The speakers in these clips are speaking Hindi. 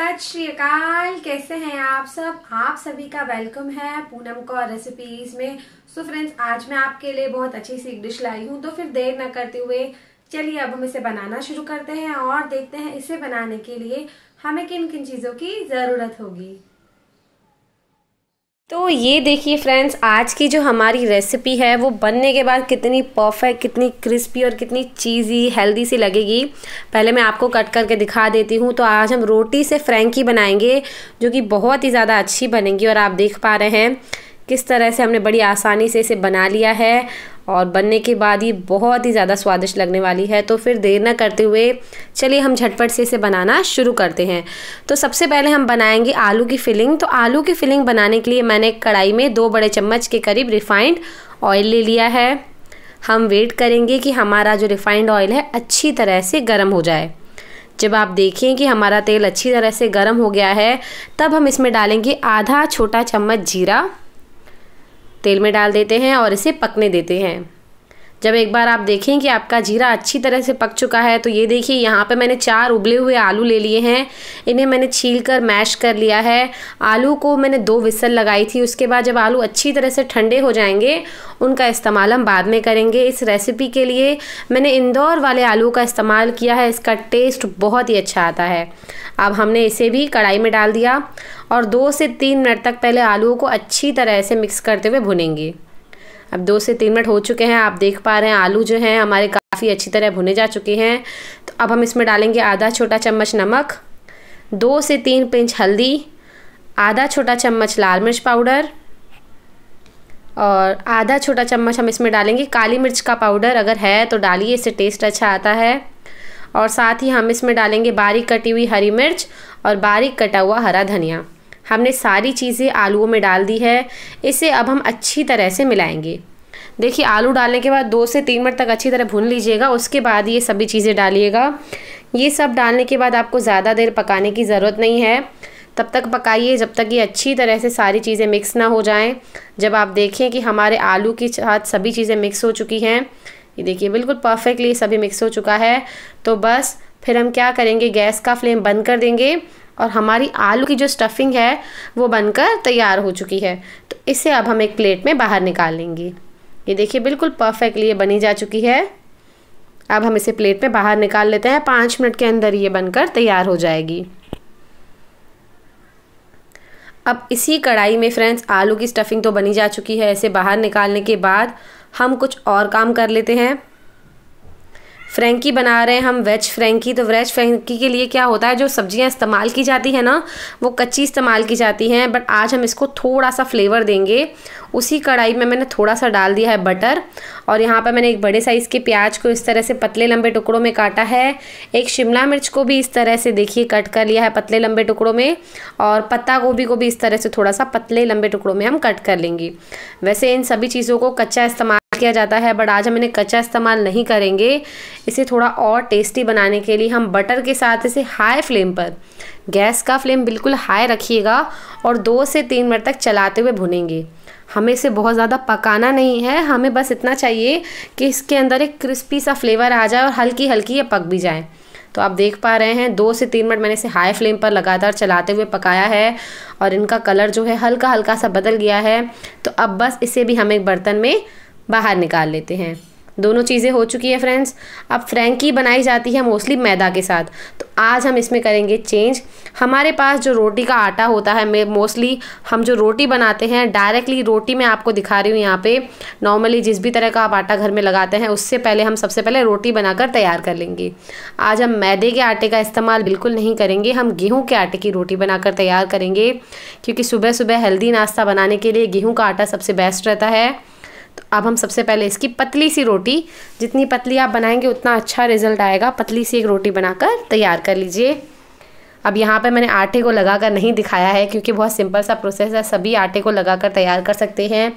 सत श्री अकाल कैसे हैं आप सब आप सभी का वेलकम है पूनम कौर रेसिपीज में सो फ्रेंड्स आज मैं आपके लिए बहुत अच्छी सी डिश लाई हूँ तो फिर देर ना करते हुए चलिए अब हम इसे बनाना शुरू करते हैं और देखते हैं इसे बनाने के लिए हमें किन किन चीज़ों की ज़रूरत होगी तो ये देखिए फ्रेंड्स आज की जो हमारी रेसिपी है वो बनने के बाद कितनी परफेक्ट कितनी क्रिस्पी और कितनी चीज़ी हेल्दी सी लगेगी पहले मैं आपको कट करके दिखा देती हूँ तो आज हम रोटी से फ्रेंकी बनाएंगे जो कि बहुत ही ज़्यादा अच्छी बनेगी और आप देख पा रहे हैं किस तरह से हमने बड़ी आसानी से इसे बना लिया है और बनने के बाद ये बहुत ही ज़्यादा स्वादिष्ट लगने वाली है तो फिर देर ना करते हुए चलिए हम झटपट से इसे बनाना शुरू करते हैं तो सबसे पहले हम बनाएंगे आलू की फिलिंग तो आलू की फिलिंग बनाने के लिए मैंने कढ़ाई में दो बड़े चम्मच के करीब रिफाइंड ऑयल ले लिया है हम वेट करेंगे कि हमारा जो रिफाइंड ऑयल है अच्छी तरह से गर्म हो जाए जब आप देखें कि हमारा तेल अच्छी तरह से गर्म हो गया है तब हम इसमें डालेंगे आधा छोटा चम्मच जीरा तेल में डाल देते हैं और इसे पकने देते हैं जब एक बार आप देखें कि आपका जीरा अच्छी तरह से पक चुका है तो ये देखिए यहाँ पे मैंने चार उबले हुए आलू ले लिए हैं इन्हें मैंने छील कर मैश कर लिया है आलू को मैंने दो विसल लगाई थी उसके बाद जब आलू अच्छी तरह से ठंडे हो जाएंगे उनका इस्तेमाल हम बाद में करेंगे इस रेसिपी के लिए मैंने इंदौर वाले आलू का इस्तेमाल किया है इसका टेस्ट बहुत ही अच्छा आता है अब हमने इसे भी कढ़ाई में डाल दिया और दो से तीन मिनट तक पहले आलूओं को अच्छी तरह से मिक्स करते हुए भुनेंगे अब दो से तीन मिनट हो चुके हैं आप देख पा रहे हैं आलू जो हैं हमारे काफ़ी अच्छी तरह भुने जा चुके हैं तो अब हम इसमें डालेंगे आधा छोटा चम्मच नमक दो से तीन पिंच हल्दी आधा छोटा चम्मच लाल मिर्च पाउडर और आधा छोटा चम्मच हम इसमें डालेंगे काली मिर्च का पाउडर अगर है तो डालिए इससे टेस्ट अच्छा आता है और साथ ही हम इसमें डालेंगे बारीक कटी हुई हरी मिर्च और बारीक कटा हुआ हरा धनिया हमने सारी चीज़ें आलूओं में डाल दी है इसे अब हम अच्छी तरह से मिलाएंगे देखिए आलू डालने के बाद दो से तीन मिनट तक अच्छी तरह भून लीजिएगा उसके बाद ये सभी चीज़ें डालिएगा ये सब डालने के बाद आपको ज़्यादा देर पकाने की ज़रूरत नहीं है तब तक पकाइए जब तक ये अच्छी तरह से सारी चीज़ें मिक्स ना हो जाएं जब आप देखें कि हमारे आलू के साथ सभी चीज़ें मिक्स हो चुकी हैं ये देखिए बिल्कुल परफेक्टली सभी मिक्स हो चुका है तो बस फिर हम क्या करेंगे गैस का फ्लेम बंद कर देंगे और हमारी आलू की जो स्टफिंग है वो बनकर तैयार हो चुकी है तो इसे अब हम एक प्लेट में बाहर निकाल लेंगे ये देखिए बिल्कुल परफेक्टली ये बनी जा चुकी है अब हम इसे प्लेट में बाहर निकाल लेते हैं पाँच मिनट के अंदर ये बनकर तैयार हो जाएगी अब इसी कढ़ाई में फ्रेंड्स आलू की स्टफिंग तो बनी जा चुकी है इसे बाहर निकालने के बाद हम कुछ और काम कर लेते हैं फ्रेंकी बना रहे हैं हम वेज फ्रेंकी तो वेज फ्रेंकी के लिए क्या होता है जो सब्जियां इस्तेमाल की जाती है ना वो कच्ची इस्तेमाल की जाती हैं बट आज हम इसको थोड़ा सा फ्लेवर देंगे उसी कढ़ाई में मैंने थोड़ा सा डाल दिया है बटर और यहाँ पर मैंने एक बड़े साइज़ के प्याज को इस तरह से पतले लंबे टुकड़ों में काटा है एक शिमला मिर्च को भी इस तरह से देखिए कट कर लिया है पतले लंबे टुकड़ों में और पत्ता गोभी को भी इस तरह से थोड़ा सा पतले लंबे टुकड़ों में हम कट कर लेंगे वैसे इन सभी चीज़ों को कच्चा इस्तेमाल किया जाता है बट आज हम इन्हें कच्चा इस्तेमाल नहीं करेंगे इसे थोड़ा और टेस्टी बनाने के लिए हम बटर के साथ इसे हाई फ्लेम पर गैस का फ्लेम बिल्कुल हाई रखिएगा और दो से तीन मिनट तक चलाते हुए भुनेंगे हमें इसे बहुत ज़्यादा पकाना नहीं है हमें बस इतना चाहिए कि इसके अंदर एक क्रिस्पी सा फ्लेवर आ जाए और हल्की हल्की ये पक भी जाए तो आप देख पा रहे हैं दो से तीन मिनट मैंने इसे हाई फ्लेम पर लगातार चलाते हुए पकाया है और इनका कलर जो है हल्का हल्का सा बदल गया है तो अब बस इसे भी हम एक बर्तन में बाहर निकाल लेते हैं दोनों चीज़ें हो चुकी है फ्रेंड्स अब फ्रेंकी बनाई जाती है मोस्टली मैदा के साथ तो आज हम इसमें करेंगे चेंज हमारे पास जो रोटी का आटा होता है मोस्टली हम जो रोटी बनाते हैं डायरेक्टली रोटी मैं आपको दिखा रही हूँ यहाँ पे नॉर्मली जिस भी तरह का आप आटा घर में लगाते हैं उससे पहले हम सबसे पहले रोटी बनाकर तैयार कर लेंगे आज हम मैदे के आटे का इस्तेमाल बिल्कुल नहीं करेंगे हम गेहूँ के आटे की रोटी बनाकर तैयार करेंगे क्योंकि सुबह सुबह हेल्दी नाश्ता बनाने के लिए गेहूँ का आटा सबसे बेस्ट रहता है तो अब हम सबसे पहले इसकी पतली सी रोटी जितनी पतली आप बनाएंगे उतना अच्छा रिजल्ट आएगा पतली सी एक रोटी बनाकर तैयार कर लीजिए अब यहाँ पर मैंने आटे को लगा कर नहीं दिखाया है क्योंकि बहुत सिंपल सा प्रोसेस है सभी आटे को लगा कर तैयार कर सकते हैं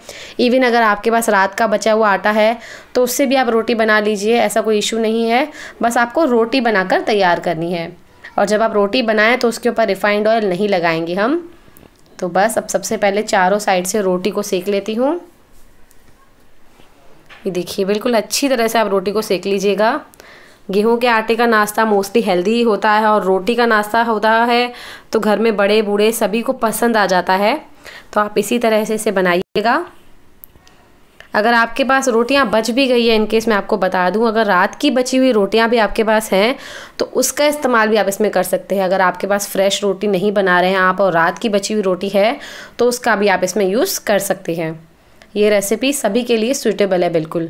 इवन अगर आपके पास रात का बचा हुआ आटा है तो उससे भी आप रोटी बना लीजिए ऐसा कोई इशू नहीं है बस आपको रोटी बनाकर तैयार करनी है और जब आप रोटी बनाएं तो उसके ऊपर रिफ़ाइंड ऑयल नहीं लगाएंगे हम तो बस अब सबसे पहले चारों साइड से रोटी को सेक लेती हूँ ये देखिए बिल्कुल अच्छी तरह से आप रोटी को सेक लीजिएगा गेहूं के आटे का नाश्ता मोस्टली हेल्दी होता है और रोटी का नाश्ता होता है तो घर में बड़े बूढ़े सभी को पसंद आ जाता है तो आप इसी तरह से इसे बनाइएगा अगर आपके पास रोटियां बच भी गई है इनकेस मैं आपको बता दूं अगर रात की बची हुई रोटियां भी आपके पास हैं तो उसका इस्तेमाल भी आप इसमें कर सकते हैं अगर आपके पास फ्रेश रोटी नहीं बना रहे हैं आप और रात की बची हुई रोटी है तो उसका भी आप इसमें यूज़ कर सकते हैं ये रेसिपी सभी के लिए सूटेबल है बिल्कुल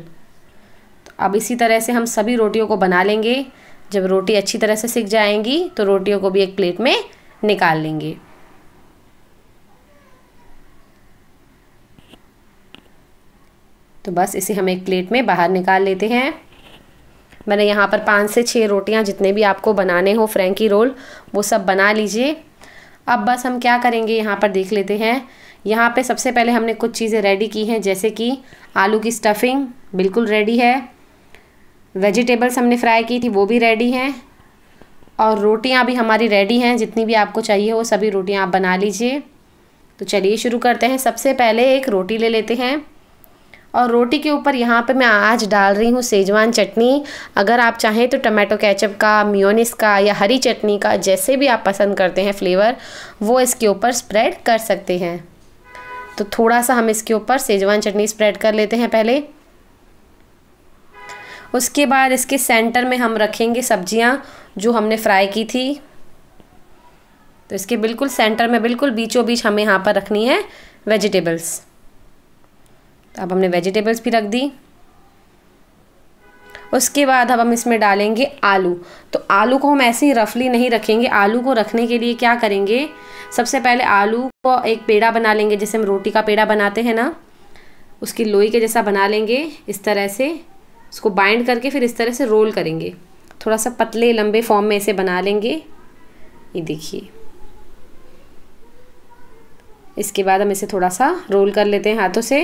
तो अब इसी तरह से हम सभी रोटियों को बना लेंगे जब रोटी अच्छी तरह से सिक जाएंगी तो रोटियों को भी एक प्लेट में निकाल लेंगे तो बस इसे हम एक प्लेट में बाहर निकाल लेते हैं मैंने यहाँ पर पाँच से छः रोटियाँ जितने भी आपको बनाने हो फ्रेंकी रोल वो सब बना लीजिए अब बस हम क्या करेंगे यहाँ पर देख लेते हैं यहाँ पे सबसे पहले हमने कुछ चीज़ें रेडी की हैं जैसे कि आलू की स्टफिंग बिल्कुल रेडी है वेजिटेबल्स हमने फ्राई की थी वो भी रेडी हैं और रोटियाँ भी हमारी रेडी हैं जितनी भी आपको चाहिए वो सभी रोटियाँ आप बना लीजिए तो चलिए शुरू करते हैं सबसे पहले एक रोटी ले लेते हैं और रोटी के ऊपर यहाँ पे मैं आज डाल रही हूँ सेजवान चटनी अगर आप चाहें तो टमाटो कैचअप का मियोनिस का या हरी चटनी का जैसे भी आप पसंद करते हैं फ्लेवर वो इसके ऊपर स्प्रेड कर सकते हैं तो थोड़ा सा हम इसके ऊपर सेजवान चटनी स्प्रेड कर लेते हैं पहले उसके बाद इसके सेंटर में हम रखेंगे सब्जियां जो हमने फ्राई की थी तो इसके बिल्कुल सेंटर में बिल्कुल बीचों बीच हमें यहाँ पर रखनी है वेजिटेबल्स तो अब हमने वेजिटेबल्स भी रख दी उसके बाद अब हम इसमें डालेंगे आलू तो आलू को हम ऐसे ही रफली नहीं रखेंगे आलू को रखने के लिए क्या करेंगे सबसे पहले आलू को एक पेड़ा बना लेंगे जैसे हम रोटी का पेड़ा बनाते हैं ना उसकी लोई के जैसा बना लेंगे इस तरह से उसको बाइंड करके फिर इस तरह से रोल करेंगे थोड़ा सा पतले लंबे फॉर्म में ऐसे बना लेंगे ये देखिए इसके बाद हम इसे थोड़ा सा रोल कर लेते हैं हाथों से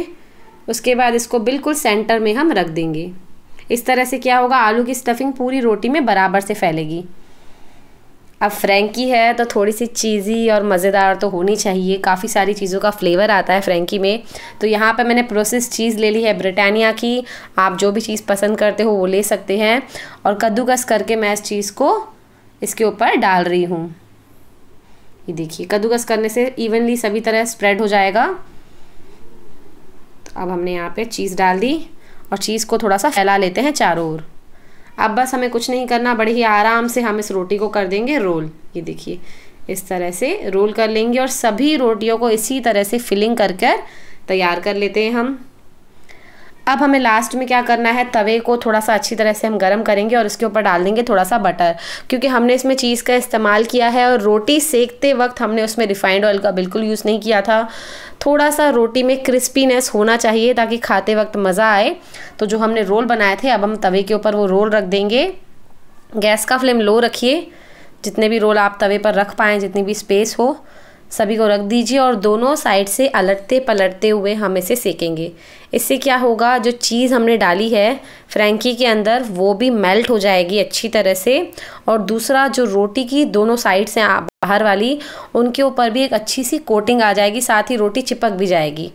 उसके बाद इसको बिल्कुल सेंटर में हम रख देंगे इस तरह से क्या होगा आलू की स्टफिंग पूरी रोटी में बराबर से फैलेगी अब फ्रेंकी है तो थोड़ी सी चीज़ी और मज़ेदार तो होनी चाहिए काफ़ी सारी चीज़ों का फ्लेवर आता है फ्रेंकी में तो यहाँ पर मैंने प्रोसेस चीज़ ले ली है ब्रिटानिया की आप जो भी चीज़ पसंद करते हो वो ले सकते हैं और कद्दूकस करके मैं इस चीज़ को इसके ऊपर डाल रही हूँ ये देखिए कद्दूकस करने से इवनली सभी तरह स्प्रेड हो जाएगा तो अब हमने यहाँ पे चीज़ डाल दी और चीज़ को थोड़ा सा फैला लेते हैं चारों ओर अब बस हमें कुछ नहीं करना बड़े ही आराम से हम इस रोटी को कर देंगे रोल ये देखिए इस तरह से रोल कर लेंगे और सभी रोटियों को इसी तरह से फिलिंग कर कर तैयार कर लेते हैं हम अब हमें लास्ट में क्या करना है तवे को थोड़ा सा अच्छी तरह से हम गर्म करेंगे और उसके ऊपर डाल देंगे थोड़ा सा बटर क्योंकि हमने इसमें चीज़ का इस्तेमाल किया है और रोटी सेकते वक्त हमने उसमें रिफाइंड ऑयल का बिल्कुल यूज़ नहीं किया था थोड़ा सा रोटी में क्रिस्पीनेस होना चाहिए ताकि खाते वक्त मज़ा आए तो जो हमने रोल बनाए थे अब हम तवे के ऊपर वो रोल रख देंगे गैस का फ्लेम लो रखिए जितने भी रोल आप तवे पर रख पाएँ जितनी भी स्पेस हो सभी को रख दीजिए और दोनों साइड से अलटते पलटते हुए हम इसे सेकेंगे इससे क्या होगा जो चीज़ हमने डाली है फ्रेंकी के अंदर वो भी मेल्ट हो जाएगी अच्छी तरह से और दूसरा जो रोटी की दोनों साइड से बाहर वाली उनके ऊपर भी एक अच्छी सी कोटिंग आ जाएगी साथ ही रोटी चिपक भी जाएगी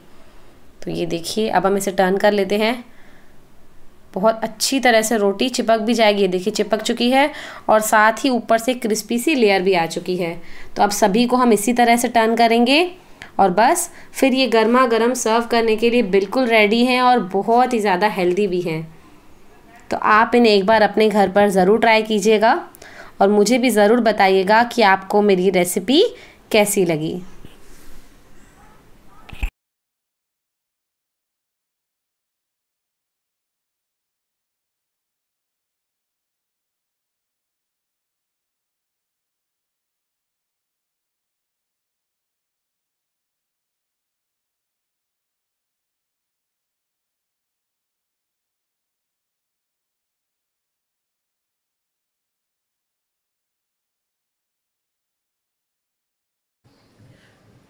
तो ये देखिए अब हम इसे टर्न कर लेते हैं बहुत अच्छी तरह से रोटी चिपक भी जाएगी ये देखिए चिपक चुकी है और साथ ही ऊपर से क्रिस्पी सी लेयर भी आ चुकी है तो अब सभी को हम इसी तरह से टर्न करेंगे और बस फिर ये गर्मा गर्म सर्व करने के लिए बिल्कुल रेडी हैं और बहुत ही ज़्यादा हेल्दी भी हैं तो आप इन्हें एक बार अपने घर पर ज़रूर ट्राई कीजिएगा और मुझे भी ज़रूर बताइएगा कि आपको मेरी रेसिपी कैसी लगी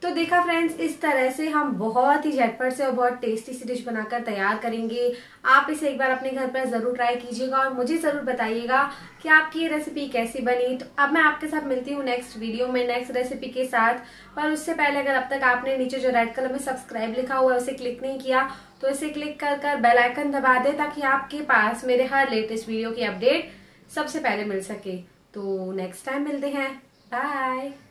तो देखा फ्रेंड्स इस तरह से हम बहुत ही झटपट से और बहुत टेस्टी सी डिश बनाकर तैयार करेंगे आप इसे एक बार अपने घर पर ज़रूर ट्राई कीजिएगा और मुझे ज़रूर बताइएगा कि आपकी ये रेसिपी कैसी बनी तो अब मैं आपके साथ मिलती हूँ नेक्स्ट वीडियो में नेक्स्ट रेसिपी के साथ पर उससे पहले अगर अब तक आपने नीचे जो रेड कलर में सब्सक्राइब लिखा हुआ है उसे क्लिक नहीं किया तो इसे क्लिक कर कर बेलाइकन दबा दे ताकि आपके पास मेरे हर लेटेस्ट वीडियो की अपडेट सबसे पहले मिल सके तो नेक्स्ट टाइम मिलते हैं बाय